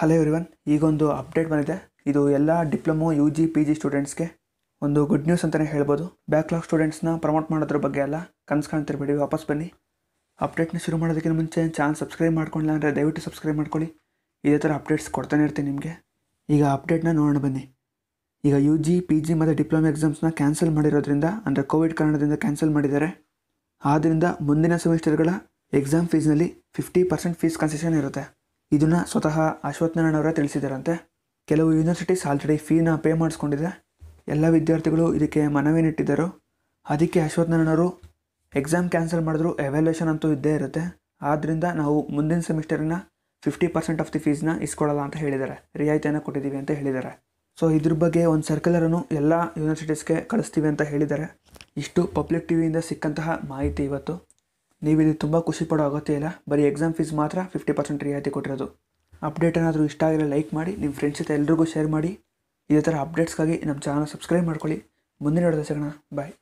hello ಇವರಿವನ್ ಈಗೊಂದು update ಬಂದಿದೆ ಇದು ಎಲ್ಲ diploma U G P G ಸ್ಟೂಡೆಂಟ್ಸ್ಗೆ ಒಂದು ಗುಡ್ ನ್ಯೂಸ್ ಅಂತಲೇ ಹೇಳ್ಬೋದು ಬ್ಯಾಕ್ಲಾಗ್ ಸ್ಟೂಡೆಂಟ್ಸ್ನ ಪ್ರಮೋಟ್ ಮಾಡೋದ್ರ ಬಗ್ಗೆ ಎಲ್ಲ ಕನ್ಸು ಕಾಣ್ತಿರ್ಬೇಡಿ ವಾಪಸ್ ಬನ್ನಿ ಅಪ್ಡೇಟ್ನ ಶುರು ಮಾಡೋದಕ್ಕಿಂತ ಮುಂಚೆ ಚಾನಲ್ ಸಬ್ಸ್ಕ್ರೈಬ್ ಮಾಡ್ಕೊಂಡಿಲ್ಲ ಅಂದರೆ ದಯವಿಟ್ಟು ಸಬ್ಸ್ಕ್ರೈಬ್ ಮಾಡ್ಕೊಳ್ಳಿ ಇದೇ ಥರ ಅಪ್ಡೇಟ್ಸ್ ಕೊಡ್ತಾನೆ ಇರ್ತೀನಿ ನಿಮಗೆ ಈಗ ಅಪ್ಡೇಟ್ನ ನೋಡೋಣ ಬನ್ನಿ ಈಗ ಯು ಜಿ ಪಿ ಜಿ ಮತ್ತು ಡಿಪ್ಲೊಮಾ ಎಕ್ಸಾಮ್ಸ್ನ ಕ್ಯಾನ್ಸಲ್ ಮಾಡಿರೋದ್ರಿಂದ ಅಂದರೆ ಕೋವಿಡ್ ಕಾರಣದಿಂದ ಕ್ಯಾನ್ಸಲ್ ಮಾಡಿದ್ದಾರೆ ಆದ್ದರಿಂದ ಮುಂದಿನ ಸೆಮಿಸ್ಟರ್ಗಳ ಎಕ್ಸಾಮ್ ಫೀಸ್ನಲ್ಲಿ ಫಿಫ್ಟಿ ಪರ್ಸೆಂಟ್ ಫೀಸ್ ಕನ್ಸೆಷನ್ ಇರುತ್ತೆ ಇದನ್ನು ಸ್ವತಃ ಅಶ್ವತ್ಥನಾರಾಯಣವರೇ ತಿಳಿಸಿದಾರಂತೆ ಕೆಲವು ಯೂನಿವರ್ಸಿಟೀಸ್ ಆಲ್ರೆಡಿ ಫೀನ ಪೇ ಮಾಡಿಸ್ಕೊಂಡಿದೆ ಎಲ್ಲ ವಿದ್ಯಾರ್ಥಿಗಳು ಇದಕ್ಕೆ ಮನವೇನಿಟ್ಟಿದ್ದರು ಅದಕ್ಕೆ ನಾರಾಯಣರು ಎಕ್ಸಾಮ್ ಕ್ಯಾನ್ಸಲ್ ಮಾಡಿದ್ರು ಎವ್ಯಾಲ್ಯೂಷನ್ ಅಂತೂ ಇದ್ದೇ ಇರುತ್ತೆ ಆದ್ದರಿಂದ ನಾವು ಮುಂದಿನ ಸೆಮಿಸ್ಟರ್ನ ಫಿಫ್ಟಿ ಪರ್ಸೆಂಟ್ ಆಫ್ ದಿ ಫೀಸ್ನ ಇಸ್ಕೊಳ್ಳಲ್ಲ ಅಂತ ಹೇಳಿದ್ದಾರೆ ರಿಯಾಯಿತಿಯನ್ನು ಕೊಟ್ಟಿದ್ದೀವಿ ಅಂತ ಹೇಳಿದ್ದಾರೆ ಸೊ ಇದ್ರ ಬಗ್ಗೆ ಒಂದು ಸರ್ಕ್ಯುಲರನ್ನು ಎಲ್ಲ ಯೂನಿವರ್ಸಿಟೀಸ್ಗೆ ಕಳಿಸ್ತೀವಿ ಅಂತ ಹೇಳಿದ್ದಾರೆ ಇಷ್ಟು ಪಬ್ಲಿಕ್ ಟಿ ವಿಯಿಂದ ಸಿಕ್ಕಂತಹ ಮಾಹಿತಿ ಇವತ್ತು ನೀವು ತುಂಬ ಖುಷಿ ಪಡೋ ಅಗತ್ಯ ಇಲ್ಲ ಬರೀ ಎಕ್ಸಾಮ್ ಫೀಸ್ ಮಾತ್ರ ಫಿಫ್ಟಿ ಪರ್ಸೆಂಟ್ ರಿಯಾಯಿತಿ ಕೊಟ್ಟಿರೋದು ಅಪ್ಡೇಟ್ ಏನಾದರೂ ಇಷ್ಟ ಆಗಿರೋ ಲೈಕ್ ಮಾಡಿ ನಿಮ್ಮ ಫ್ರೆಂಡ್ಸ್ ಜೊತೆ ಎಲ್ರಿಗೂ ಶೇರ್ ಮಾಡಿ ಇದೇ ಥರ ಅಪ್ಡೇಟ್ಸ್ಗಾಗಿ ನಮ್ಮ ಚಾನಲ್ ಸಬ್ಸ್ಕ್ರೈಬ್ ಮಾಡ್ಕೊಳ್ಳಿ ಮುಂದಿನ ನೋಡಿದ ಸಿಗೋಣ ಬಾಯ್